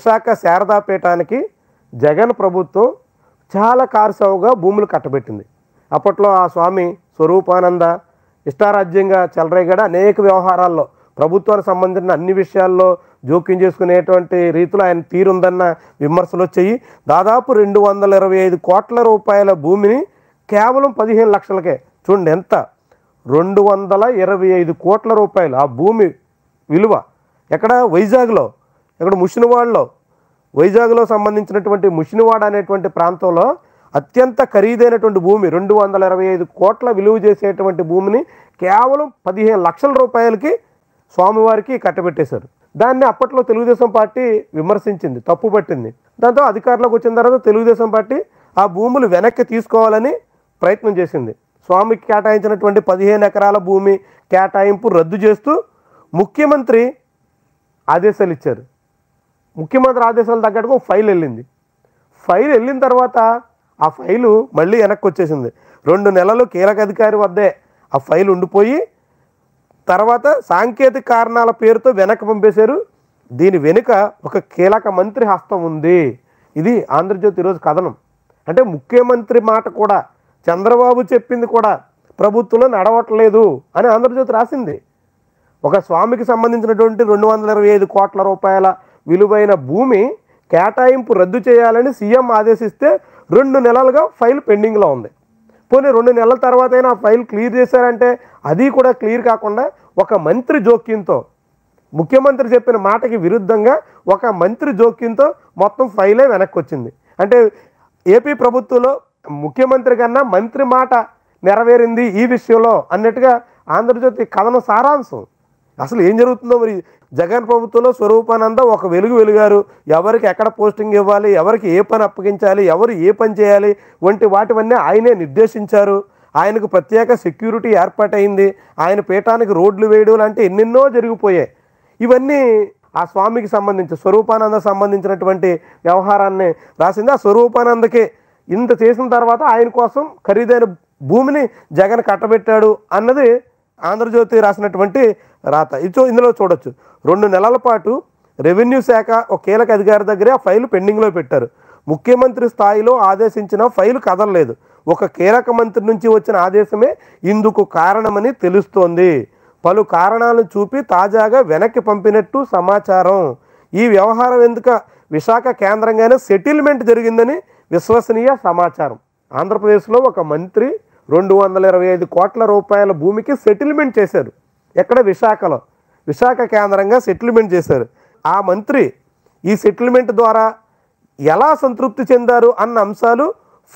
విశాఖ శారదాపీఠానికి జగన్ ప్రభుత్వం చాలా కారుసావుగా భూములు కట్టబెట్టింది అప్పట్లో ఆ స్వామి స్వరూపానంద ఇష్టారాజ్యంగా చెలరేగడ అనేక వ్యవహారాల్లో ప్రభుత్వానికి సంబంధించిన అన్ని విషయాల్లో జోక్యం చేసుకునేటువంటి రీతిలో ఆయన తీరుందన్న విమర్శలు వచ్చాయి దాదాపు రెండు వందల ఇరవై ఐదు కోట్ల రూపాయల భూమిని కేవలం పదిహేను లక్షలకే చూడండి ఎంత రెండు వందల ఇరవై ఐదు కోట్ల రూపాయలు ఆ భూమి విలువ ఎక్కడ వైజాగ్లో ఇక్కడ ముషినవాడలో వైజాగ్లో సంబంధించినటువంటి ముషినివాడ అనేటువంటి ప్రాంతంలో అత్యంత ఖరీదైనటువంటి భూమి రెండు వందల ఇరవై ఐదు కోట్ల విలువ చేసేటువంటి భూమిని కేవలం పదిహేను లక్షల రూపాయలకి స్వామివారికి కట్టబెట్టేశారు దాన్ని అప్పట్లో తెలుగుదేశం పార్టీ విమర్శించింది తప్పు పట్టింది దాంతో అధికారంలోకి వచ్చిన తర్వాత తెలుగుదేశం పార్టీ ఆ భూములు వెనక్కి తీసుకోవాలని ప్రయత్నం చేసింది స్వామికి కేటాయించినటువంటి పదిహేను ఎకరాల భూమి కేటాయింపు రద్దు చేస్తూ ముఖ్యమంత్రి ఆదేశాలు ఇచ్చారు ముఖ్యమంత్రి ఆదేశాలు తగ్గట్టుగా ఫైల్ వెళ్ళింది ఫైల్ వెళ్ళిన తర్వాత ఆ ఫైలు మళ్ళీ వెనక్కి వచ్చేసింది రెండు నెలలు కీలక అధికారి వద్దే ఆ ఫైల్ ఉండిపోయి తర్వాత సాంకేతిక కారణాల పేరుతో వెనక్కి పంపేశారు దీని వెనుక ఒక కీలక మంత్రి హస్తం ఉంది ఇది ఆంధ్రజ్యోతి ఈరోజు కథనం అంటే ముఖ్యమంత్రి మాట కూడా చంద్రబాబు చెప్పింది కూడా ప్రభుత్వంలో నడవట్లేదు అని ఆంధ్రజ్యోతి రాసింది ఒక స్వామికి సంబంధించినటువంటి రెండు వందల ఇరవై ఐదు కోట్ల రూపాయల విలువైన భూమి కేటాయింపు రద్దు చేయాలని సీఎం ఆదేశిస్తే రెండు నెలలుగా ఫైల్ పెండింగ్లో ఉంది పోనీ రెండు నెలల తర్వాత అయినా ఫైల్ క్లియర్ చేశారంటే అది కూడా క్లియర్ కాకుండా ఒక మంత్రి జోక్యంతో ముఖ్యమంత్రి చెప్పిన మాటకి విరుద్ధంగా ఒక మంత్రి జోక్యంతో మొత్తం ఫైలే వెనక్కి వచ్చింది అంటే ఏపీ ప్రభుత్వంలో ముఖ్యమంత్రి కన్నా మంత్రి మాట నెరవేరింది ఈ విషయంలో అన్నట్టుగా ఆంధ్రజ్యోతి కథనం సారాంశం అసలు ఏం జరుగుతుందో మరి జగన్ ప్రభుత్వంలో స్వరూపానంద ఒక వెలుగు వెలుగారు ఎవరికి ఎక్కడ పోస్టింగ్ ఇవ్వాలి ఎవరికి ఏ పని అప్పగించాలి ఎవరు ఏ పని చేయాలి వంటి వాటివన్నీ ఆయనే నిర్దేశించారు ఆయనకు ప్రత్యేక సెక్యూరిటీ ఏర్పాటైంది ఆయన పీఠానికి రోడ్లు వేయడం లాంటి ఎన్నెన్నో జరిగిపోయాయి ఇవన్నీ ఆ స్వామికి సంబంధించి స్వరూపానంద సంబంధించినటువంటి వ్యవహారాన్ని రాసింది ఆ స్వరూపానందకే ఇంత చేసిన తర్వాత ఆయన కోసం ఖరీదైన భూమిని జగన్ కట్టబెట్టాడు అన్నది ఆంధ్రజ్యోతి రాసినటువంటి రాత ఇది ఇందులో చూడొచ్చు రెండు నెలల పాటు రెవెన్యూ శాఖ ఒక కీలక అధికారి దగ్గరే ఆ ఫైలు పెండింగ్లో పెట్టారు ముఖ్యమంత్రి స్థాయిలో ఆదేశించిన ఫైలు కదలలేదు ఒక కీలక మంత్రి నుంచి వచ్చిన ఆదేశమే ఇందుకు కారణమని తెలుస్తోంది పలు కారణాలను చూపి తాజాగా వెనక్కి పంపినట్టు సమాచారం ఈ వ్యవహారం ఎందుక విశాఖ కేంద్రంగానే సెటిల్మెంట్ జరిగిందని విశ్వసనీయ సమాచారం ఆంధ్రప్రదేశ్లో ఒక మంత్రి రెండు వందల ఇరవై ఐదు కోట్ల రూపాయల భూమికి సెటిల్మెంట్ చేశారు ఎక్కడ విశాఖలో విశాఖ కేంద్రంగా సెటిల్మెంట్ చేశారు ఆ మంత్రి ఈ సెటిల్మెంట్ ద్వారా ఎలా సంతృప్తి చెందారు అన్న అంశాలు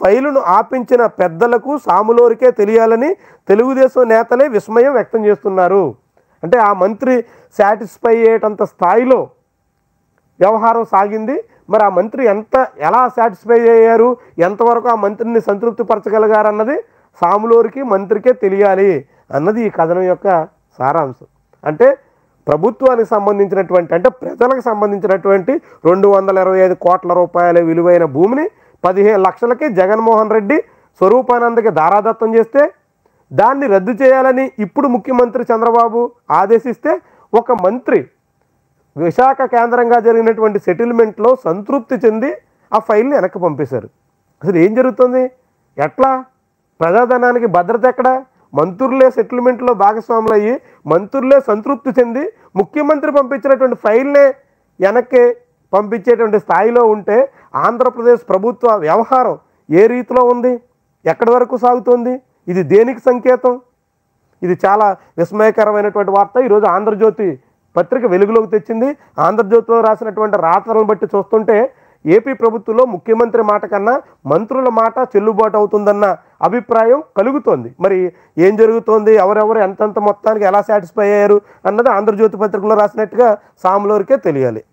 ఫైలును ఆపించిన పెద్దలకు సాములోరికే తెలియాలని తెలుగుదేశం నేతలే విస్మయం వ్యక్తం చేస్తున్నారు అంటే ఆ మంత్రి సాటిస్ఫై అయ్యేటంత స్థాయిలో వ్యవహారం సాగింది మరి ఆ మంత్రి ఎంత ఎలా సాటిస్ఫై అయ్యారు ఎంతవరకు ఆ మంత్రిని సంతృప్తిపరచగలిగారన్నది సాములూరికి మంత్రికే తెలియాలి అన్నది ఈ కథనం యొక్క సారాంశం అంటే ప్రభుత్వానికి సంబంధించినటువంటి అంటే ప్రజలకు సంబంధించినటువంటి రెండు వందల ఇరవై ఐదు కోట్ల రూపాయల విలువైన భూమిని పదిహేను లక్షలకే జగన్మోహన్ రెడ్డి స్వరూపానందకి దారాదత్తం చేస్తే దాన్ని రద్దు చేయాలని ఇప్పుడు ముఖ్యమంత్రి చంద్రబాబు ఆదేశిస్తే ఒక మంత్రి విశాఖ కేంద్రంగా జరిగినటువంటి సెటిల్మెంట్లో సంతృప్తి చెంది ఆ ఫైల్ని వెనక్కి పంపేశారు అసలు ఏం జరుగుతుంది ఎట్లా ప్రజాధనానికి భద్రత ఎక్కడా మంత్రులే సెటిల్మెంట్లో భాగస్వాములు అయ్యి మంత్రులే సంతృప్తి చెంది ముఖ్యమంత్రి పంపించినటువంటి ఫైల్నే వెనక్కి పంపించేటువంటి స్థాయిలో ఉంటే ఆంధ్రప్రదేశ్ ప్రభుత్వ వ్యవహారం ఏ రీతిలో ఉంది ఎక్కడి వరకు సాగుతుంది ఇది దేనికి సంకేతం ఇది చాలా విస్మయకరమైనటువంటి వార్త ఈరోజు ఆంధ్రజ్యోతి పత్రిక వెలుగులోకి తెచ్చింది ఆంధ్రజ్యోతిలో రాసినటువంటి రాతలను బట్టి చూస్తుంటే ఏపీ ప్రభుత్వంలో ముఖ్యమంత్రి మాట కన్నా మంత్రుల మాట చెల్లుబాటు అవుతుందన్న అభిప్రాయం కలుగుతోంది మరి ఏం జరుగుతోంది ఎవరెవరు ఎంతంత మొత్తానికి ఎలా సాటిస్ఫై అయ్యారు అన్నది ఆంధ్రజ్యోతి పత్రికలో రాసినట్టుగా సాములోరికే తెలియాలి